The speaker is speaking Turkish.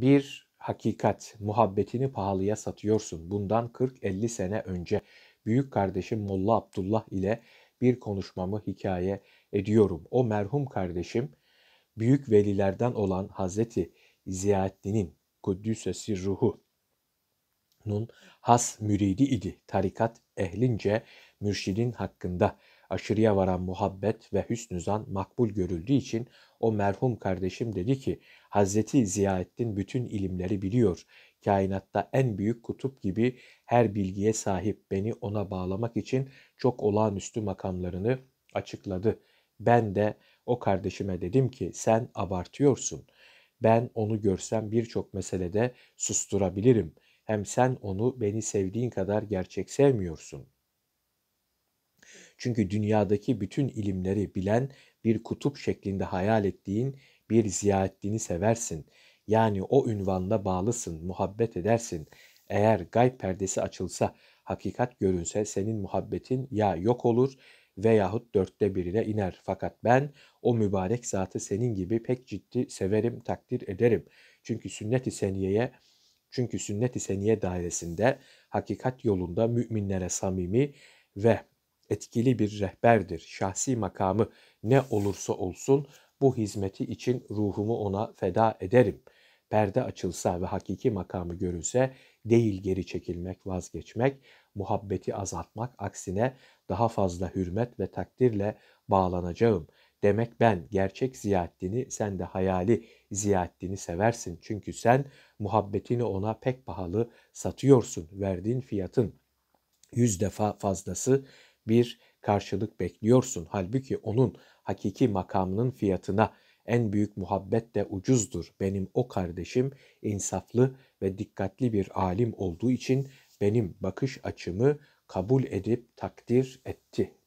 bir hakikat muhabbetini pahalıya satıyorsun. Bundan 40-50 sene önce büyük kardeşim Molla Abdullah ile bir konuşmamı hikaye ediyorum. O merhum kardeşim büyük velilerden olan Hazreti Ziyaeddin'in Kuddüsesi ruhu has müridi idi. Tarikat ehlince mürşidin hakkında aşırıya varan muhabbet ve hüsnü zan makbul görüldüğü için o merhum kardeşim dedi ki Hazreti Ziyaettin bütün ilimleri biliyor. Kainatta en büyük kutup gibi her bilgiye sahip beni ona bağlamak için çok olağanüstü makamlarını açıkladı. Ben de o kardeşime dedim ki sen abartıyorsun. Ben onu görsem birçok meselede susturabilirim. Hem sen onu beni sevdiğin kadar gerçek sevmiyorsun.'' Çünkü dünyadaki bütün ilimleri bilen bir kutup şeklinde hayal ettiğin bir ziyaretlini seversin. Yani o ünvanla bağlısın, muhabbet edersin. Eğer gayb perdesi açılsa, hakikat görünse senin muhabbetin ya yok olur veyahut dörtte birine iner. Fakat ben o mübarek zatı senin gibi pek ciddi severim, takdir ederim. Çünkü sünnet-i seniyeye çünkü sünnet-i seniye dairesinde hakikat yolunda müminlere samimi ve etkili bir rehberdir. Şahsi makamı ne olursa olsun bu hizmeti için ruhumu ona feda ederim. Perde açılsa ve hakiki makamı görülse değil geri çekilmek, vazgeçmek, muhabbeti azaltmak aksine daha fazla hürmet ve takdirle bağlanacağım. Demek ben gerçek Ziyaddin'i sen de hayali Ziyaddin'i seversin. Çünkü sen muhabbetini ona pek pahalı satıyorsun. Verdiğin fiyatın yüz defa fazlası bir karşılık bekliyorsun. Halbuki onun hakiki makamının fiyatına en büyük muhabbet de ucuzdur. Benim o kardeşim insaflı ve dikkatli bir alim olduğu için benim bakış açımı kabul edip takdir etti.